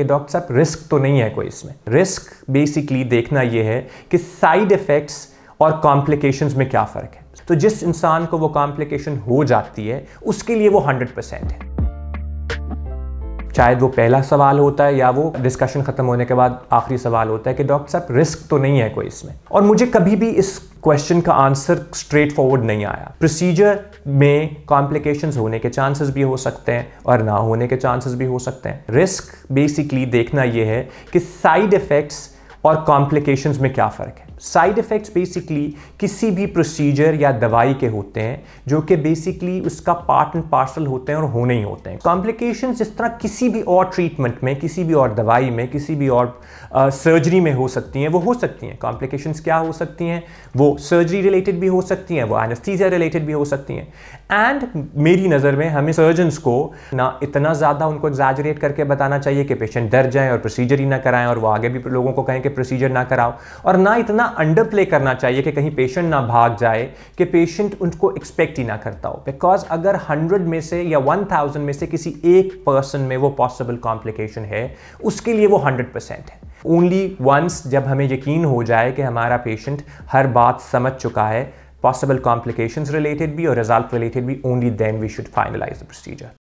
कि डॉक्टर साहब रिस्क तो नहीं है कोई इसमें रिस्क बेसिकली देखना यह है कि साइड इफ़ेक्ट्स और कॉम्प्लिकेशंस में क्या फ़र्क है तो जिस इंसान को वो कॉम्प्लिकेशन हो जाती है उसके लिए वो हंड्रेड परसेंट है शायद वो पहला सवाल होता है या वो डिस्कशन ख़त्म होने के बाद आखिरी सवाल होता है कि डॉक्टर साहब रिस्क तो नहीं है कोई इसमें और मुझे कभी भी इस क्वेश्चन का आंसर स्ट्रेट फॉरवर्ड नहीं आया प्रोसीजर में कॉम्प्लिकेशंस होने के चांसेस भी हो सकते हैं और ना होने के चांसेस भी हो सकते हैं रिस्क बेसिकली देखना यह है कि साइड इफ़ेक्ट्स और कॉम्प्लिकेशंस में क्या फ़र्क है साइड इफ़ेक्ट्स बेसिकली किसी भी प्रोसीजर या दवाई के होते हैं जो कि बेसिकली उसका पार्ट एंड पार्सल होते हैं और होने ही होते हैं कॉम्प्लिकेशन जिस तरह किसी भी और ट्रीटमेंट में किसी भी और दवाई में किसी भी और सर्जरी uh, में हो सकती हैं वो हो सकती हैं कॉम्प्लिकेशन क्या हो सकती हैं वो सर्जरी रिलेटेड भी हो सकती हैं वो एनस्थीजिया रिलेटेड भी हो सकती हैं एंड मेरी नज़र में हमें सर्जन्स को ना इतना ज़्यादा उनको एग्जाजरेट करके बताना चाहिए कि पेशेंट डर जाएँ और प्रोसीजर ही ना कराएं और वो आगे भी लोगों को कहें कि प्रोसीजर ना कराओ और ना इतना अंडर प्ले करना चाहिए कि कहीं पेशेंट ना भाग जाए कि पेशेंट उनको एक्सपेक्ट ही ना करता हो बिकॉज अगर हंड्रेड में से या वन थाउजेंड में से किसी एक पर्सन में वो पॉसिबल कॉम्प्लिकेशन है उसके लिए वो हंड्रेड परसेंट है ओनली वंस जब हमें यकीन हो जाए कि हमारा पेशेंट हर बात समझ चुका है पॉसिबल कॉम्प्लिकेशन रिलेटेड भी और रिजल्ट रिलेटेड भी only then we should finalize the procedure